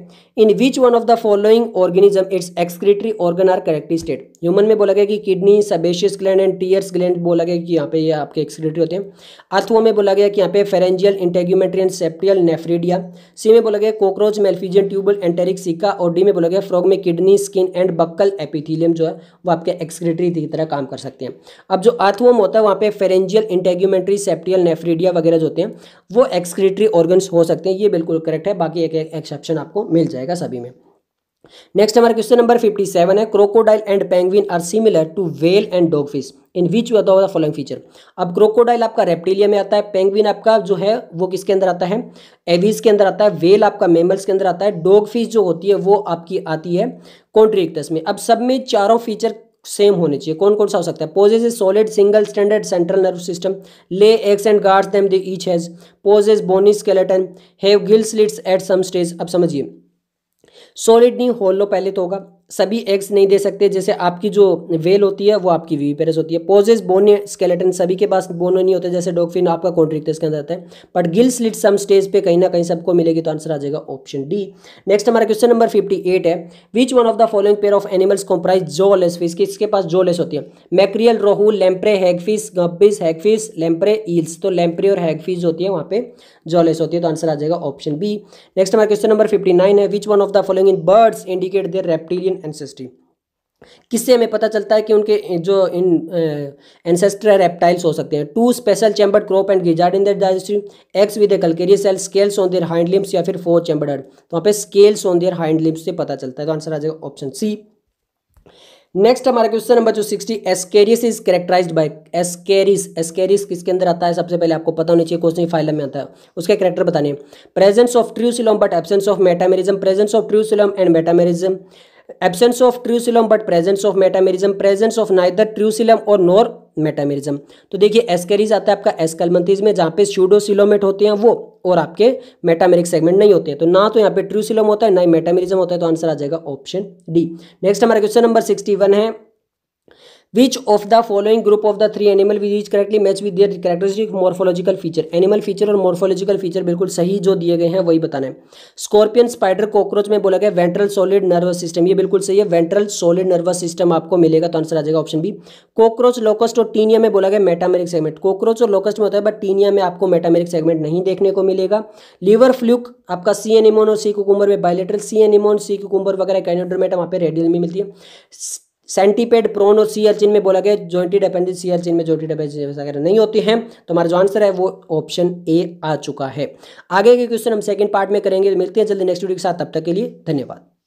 in which one of the following organism its excretory organ are correctly state human में बोला गया कि kidney sebaceous gland and tears gland बोला गया कि यहाँ पे ये आपके एक्सक्रेटरी होते हैं अर्थवो में बोला गया कि यहाँ पे pharyngeal integumentary and septal nephridia C में बोला गया कोक्रोच मेलफीजियन ट्यूबल एंटेरिक सिक्का और डी में बोला गया फ्रॉग में kidney skin and buccal epithelium जो है वो आपके एक्सक्रेटरी की तरह काम कर सकते हैं अब जो अथवम होता है वहाँ पे फेरेंजियल इंटेग्यूमेट्री सेप्टियल नेफ्रीडिया वगैरह जो होते हैं वो एक्सक्रेटरी ऑर्गन्स हो सकते हैं ये बिल्कुल करेक्ट है बाकी एक एक्सेप्शन आपको मिल जाएगा सभी में नेक्स्ट हमारा क्वेश्चन नंबर फिफ्टी सेवन है crocodile and penguin are similar to whale and dog fish in which वो द फॉलोइंग फीचर अब क्रोकोडाइल आपका रेप्टिलिया में आता है पेंगुइन आपका जो है वो किसके अंदर आता है एवीज के अंदर आता है वेल आपका मेमल्स के अंदर आता है डॉग फिश जो होती है वो आपकी आती है कॉन्ट्रिक्टस में अब सब में चारों फीचर सेम होने चाहिए कौन कौन सा हो सकता है possesses is solid single standard central nerve system lay eggs and guards them the each has possesses bony skeleton have गिल्स लिट्स एट सम स्टेज अब समझिए सॉलिड नहीं होलो पहले तो होगा सभी एग्स नहीं दे सकते जैसे आपकी जो वेल होती है वो आपकी वी पेरस होती है पोजेस बोने स्केलेटन सभी के पास बोनो नहीं होते जैसे डॉगफिन आपका कॉन्ट्रिक्टस के अंदर आता है but gill slit some stage पे कहीं ना कहीं सबको मिलेगी तो आंसर आ जाएगा ऑप्शन डी नेक्स्ट हमारा क्वेश्चन नंबर फिफ्टी है which one of the following pair of animals comprise jawless fish किसके पास जो लेस होती है मैक्रियल रोहू लेम्प्रे हैगफिस गब्बिस हैगफिस लेम्प्रे ईल्स तो लेम्प्रे और हैगफिस होती है वहाँ पे जॉलेस होती है तो आंसर आ जाएगा ऑप्शन बी नेक्स्ट हमारा क्वेश्चन नंबर फिफ्टी नाइन है which one of the following in birds indicate their reptilian ancestry किससे हमें पता चलता है कि उनके जो इन एंसेस्टर रेप्टाइल्स हो सकते हैं two special chambered crop and gizzard in digestive eggs with a calcareous shell scales on their hind limbs या फिर फोर चैम्बर्ड तो वहाँ पे scales on their hind limbs से पता चलता है तो आंसर आ जाएगा ऑप्शन सी नेक्स्ट हमारा क्वेश्चन नंबर जो sixty Ascaris is characterized by Ascaris Ascaris किसके अंदर आता है सबसे पहले आपको पता होना चाहिए क्वेश्चन फाइलम में आता है उसके करेक्टर बताने presence of true coelom but absence of metamerism presence of true coelom and metamerism absence of true coelom but presence of metamerism presence of neither true coelom और नोर मेटामेरिज्म तो देखिए एस्केरीज आता है आपका एस्कलमंथीज में जहां पे स्यूडोसिलोमेट होते हैं वो और आपके मेटामेरिक सेगमेंट नहीं होते हैं तो ना तो यहाँ पे ट्रूसिलम होता है ना ही मेटामेरिज्म होता है तो आंसर आ जाएगा ऑप्शन डी नेक्स्ट हमारा क्वेश्चन नंबर सिक्सटी वन है which of the following group of the three animal which is correctly match with characteristic morphological feature animal feature और morphological फीचर बिल्कुल सही जो दिए गए हैं वही बताना है स्कॉर्पियन स्पाइडर कॉकरोच में बोला गया वेंट्रल सॉलिड नर्वस सिस्टम ये बिल्कुल सही है वेंट्रल सॉलिड नर्वस सिस्टम आपको मिलेगा तो आंसर आ जाएगा ऑप्शन बी कॉकरोच लोकस्ट और टीनिया में बोला गया मेटामेरिक सेगमेंट कॉकरोच और लोकस्ट में होता है बट टीनिया में आपको मेटामेरिक सेगमेंट नहीं देखने को मिलेगा लीवर फ्लूक आपका सी एनिमोन और सी कुकुम्बर में bilateral sea anemone sea cucumber वगैरह कैनोड्रोमेटा वहाँ पर रेडियल में मिलती है सेंटीपेड प्रोन और सी अर्चिन में बोला गया जॉइंटेड अपेंडिज सी अर्चिन में जॉइंटेड अपेंडिज वगैरह नहीं होती हैं तो हमारा जो आंसर है वो ऑप्शन ए आ चुका है आगे के क्वेश्चन हम सेकंड पार्ट में करेंगे मिलते हैं जल्दी नेक्स्ट वीडियो के साथ तब तक के लिए धन्यवाद